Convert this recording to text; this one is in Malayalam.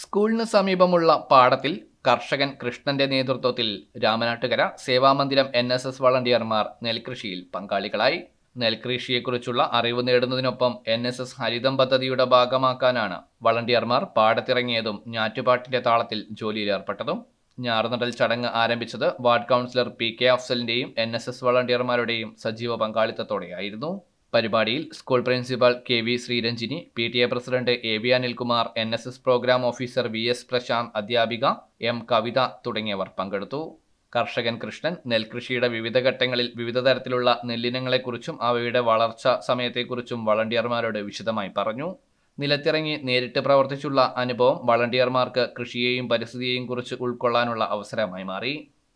സ്കൂളിന് സമീപമുള്ള പാടത്തിൽ കർഷകൻ കൃഷ്ണന്റെ നേതൃത്വത്തിൽ Ramanattukara Sevamandiram N S S വളണ്ടിയർമാർ നെൽകൃഷിയിൽ പങ്കാളികളായി നെൽകൃഷിയെക്കുറിച്ചുള്ള അറിവ് നേടുന്നതിനൊപ്പം എൻ എസ് എസ് ഹരിതം പദ്ധതിയുടെ ഭാഗമാക്കാനാണ് വളണ്ടിയർമാർ പാടത്തിറങ്ങിയതും ഞാറ്റുപാട്ടിന്റെ താളത്തിൽ ജോലിയിലേർപ്പെട്ടതും ഞാറുനടൽ ചടങ്ങ് ആരംഭിച്ചത് വാർഡ് കൗൺസിലർ പി കെ അഫ്സലിന്റെയും എൻ എസ് എസ് വളണ്ടിയർമാരുടെയും സജീവ പങ്കാളിത്തത്തോടെയായിരുന്നു പരിപാടിയിൽ school principal K V Sreeranjini P T A president A V Anilkumar N S S programme officer V S Prashanth അധ്യാപിക എം കവിത തുടങ്ങിയവർ പങ്കെടുത്തു കർഷകൻ കൃഷ്ണൻ നെൽകൃഷിയുടെ വിവിധ ഘട്ടങ്ങളിൽ വിവിധ തരത്തിലുള്ള നെല്ലിനങ്ങളെക്കുറിച്ചും അവയുടെ വളർച്ച സമയത്തെക്കുറിച്ചും വളണ്ടിയർമാരോട് വിശദമായി പറഞ്ഞു നിലത്തിറങ്ങി നേരിട്ട് പ്രവർത്തിച്ചുള്ള അനുഭവം വളണ്ടിയർമാർക്ക് കൃഷിയെയും പരിസ്ഥിതിയെയും കുറിച്ച് ഉൾക്കൊള്ളാനുള്ള അവസരമായി മാറി